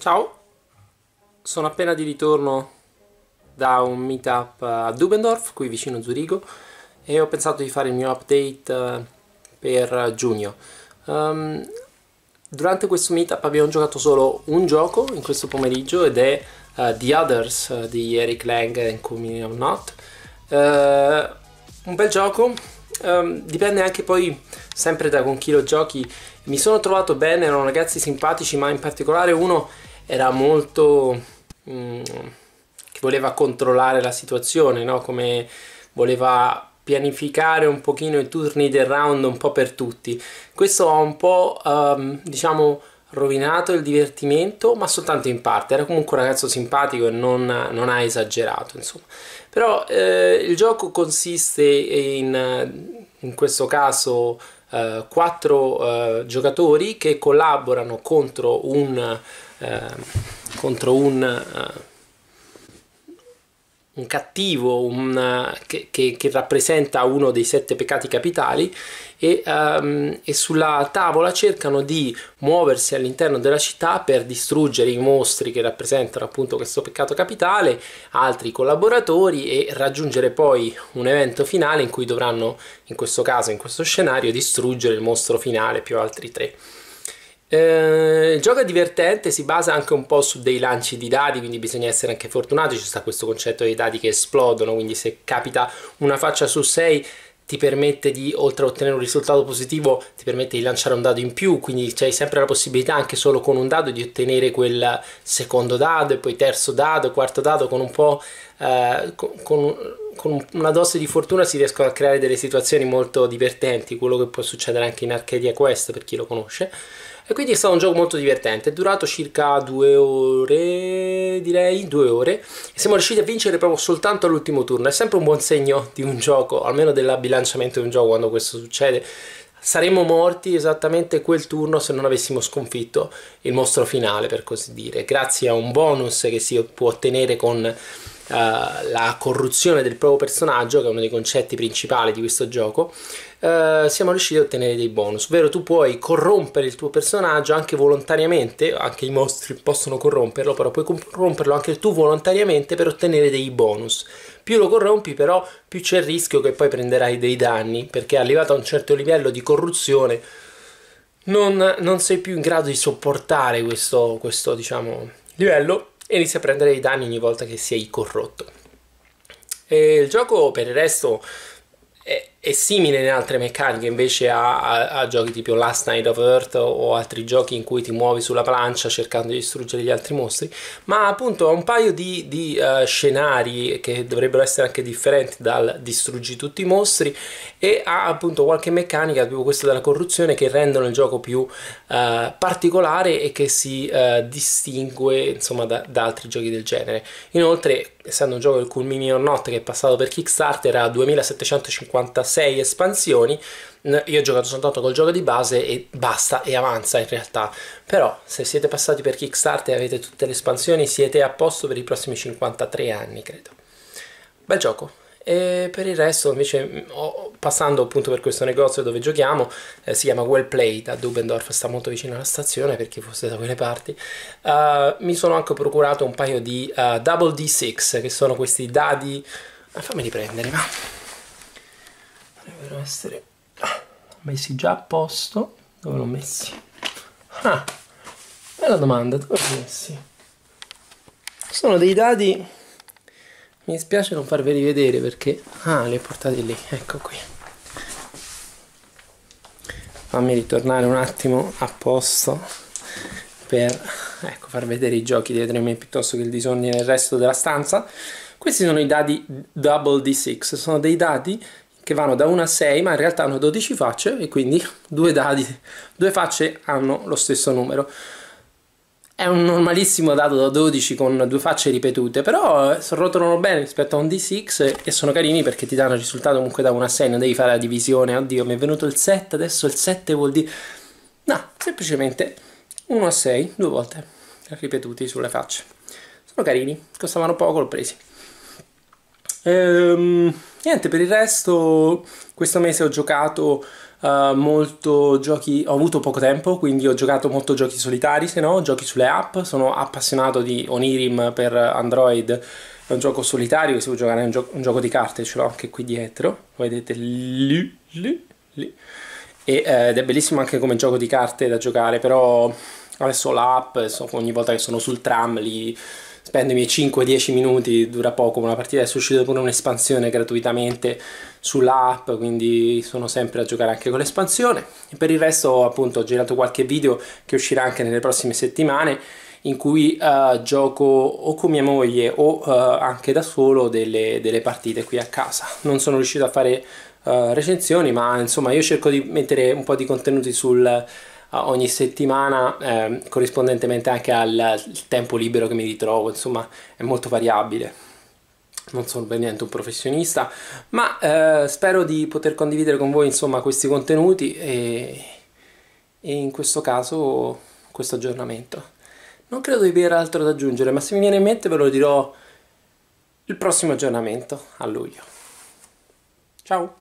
Ciao, sono appena di ritorno da un meetup a Dubendorf, qui vicino Zurigo, e ho pensato di fare il mio update eh, per giugno. Um, durante questo meetup abbiamo giocato solo un gioco in questo pomeriggio ed è uh, The Others uh, di Eric Lang e Kumi Not. Uh, un bel gioco, um, dipende anche poi sempre da con chi lo giochi. Mi sono trovato bene, erano ragazzi simpatici, ma in particolare uno era molto... Mh, mm, che voleva controllare la situazione, no? come voleva pianificare un pochino i turni del round un po' per tutti. Questo ha un po', um, diciamo, rovinato il divertimento, ma soltanto in parte. Era comunque un ragazzo simpatico e non, non ha esagerato, insomma. Però eh, il gioco consiste in, in questo caso, eh, quattro eh, giocatori che collaborano contro un Ehm, contro un, eh, un cattivo un, che, che, che, rappresenta uno dei sette peccati capitali e, um, e sulla tavola cercano di muoversi all'interno della città per distruggere i mostri che rappresentano appunto questo peccato capitale, altri collaboratori e raggiungere poi un evento finale in cui dovranno, in questo caso, in questo scenario, distruggere il mostro finale più altri tre. Eh, il gioco è divertente, si basa anche un po' su dei lanci di dadi, quindi bisogna essere anche fortunati. Ci sta questo concetto dei dadi che esplodono, quindi se capita una faccia su 6 ti permette di, oltre a ottenere un risultato positivo, ti permette di lanciare un dado in più, quindi c'è sempre la possibilità anche solo con un dado di ottenere quel secondo dado e poi terzo dado, quarto dado, con un po'... Eh, con, con, con una dose di fortuna si riescono a creare delle situazioni molto divertenti, quello che può succedere anche in Arcadia Quest per chi lo conosce. E quindi è stato un gioco molto divertente, è durato circa due ore, direi, due ore. E siamo riusciti a vincere proprio soltanto all'ultimo turno. È sempre un buon segno di un gioco, almeno del di un gioco quando questo succede. Saremmo morti esattamente quel turno se non avessimo sconfitto il mostro finale, per così dire. Grazie a un bonus che si può ottenere con eh, la corruzione del proprio personaggio, che è uno dei concetti principali di questo gioco, Uh, siamo riusciti a ottenere dei bonus, ovvero tu puoi corrompere il tuo personaggio anche volontariamente, anche i mostri possono corromperlo, però puoi corromperlo anche tu volontariamente per ottenere dei bonus. Più lo corrompi però, più c'è il rischio che poi prenderai dei danni, perché arrivato a un certo livello di corruzione non, non sei più in grado di sopportare questo, questo diciamo, livello e inizia a prendere i danni ogni volta che sei corrotto. E il gioco per il resto è, è simile in altre meccaniche invece a, a, a, giochi tipo Last Night of Earth o altri giochi in cui ti muovi sulla plancia cercando di distruggere gli altri mostri, ma appunto ha un paio di, di uh, scenari che dovrebbero essere anche differenti dal distruggi tutti i mostri e ha appunto qualche meccanica, tipo questa della corruzione, che rendono il gioco più uh, particolare e che si uh, distingue insomma da, da altri giochi del genere. Inoltre, essendo un gioco del culminio notte che è passato per Kickstarter a 2756 6 espansioni io ho giocato soltanto col gioco di base e basta e avanza in realtà però se siete passati per Kickstarter e avete tutte le espansioni siete a posto per i prossimi 53 anni credo bel gioco e per il resto invece passando appunto per questo negozio dove giochiamo eh, si chiama Well Played a Dubendorf sta molto vicino alla stazione per chi fosse da quelle parti uh, mi sono anche procurato un paio di uh, Double D6 che sono questi dadi ah, fammeli prendere va dovrebbero essere messi già a posto. Dove l'ho messi? Ah, bella domanda, dove l'ho messi? Sono dei dadi, mi dispiace non farveli vedere perché... Ah, li ho portati lì, ecco qui. Fammi ritornare un attimo a posto per ecco, far vedere i giochi dietro di me piuttosto che il disordine nel resto della stanza. Questi sono i dadi Double D6, sono dei dadi che vanno da 1 a 6 ma in realtà hanno 12 facce e quindi due dadi, due facce hanno lo stesso numero. È un normalissimo dado da 12 con due facce ripetute, però eh, rotolano bene rispetto a un D6 e sono carini perché ti danno il risultato comunque da 1 a 6, non devi fare la divisione, oddio mi è venuto il 7, adesso il 7 vuol dire... No, semplicemente 1 a 6 due volte ripetuti sulle facce. Sono carini, costavano poco, l'ho presi. Ehm, niente, per il resto questo mese ho giocato Uh, molto giochi, ho avuto poco tempo, quindi ho giocato molto giochi solitari, se no giochi sulle app, sono appassionato di Onirim per Android, è un gioco solitario che si può giocare, è un, gio un gioco di carte, ce l'ho anche qui dietro, vedete lì, lì, lì. E, eh, ed è bellissimo anche come gioco di carte da giocare, però adesso l'app, ogni volta che sono sul tram lì spendo i miei 5-10 minuti, dura poco una partita, è uscita pure un'espansione gratuitamente sull'app, quindi sono sempre a giocare anche con l'espansione. E per il resto appunto ho girato qualche video che uscirà anche nelle prossime settimane in cui uh, gioco o con mia moglie o uh, anche da solo delle, delle, partite qui a casa. Non sono riuscito a fare uh, recensioni, ma insomma io cerco di mettere un po' di contenuti sul ogni settimana, eh, corrispondentemente anche al tempo libero che mi ritrovo, insomma è molto variabile. Non sono per niente un professionista, ma eh, spero di poter condividere con voi insomma questi contenuti e, e in questo caso questo aggiornamento. Non credo di avere altro da aggiungere, ma se mi viene in mente ve lo dirò il prossimo aggiornamento a luglio. Ciao!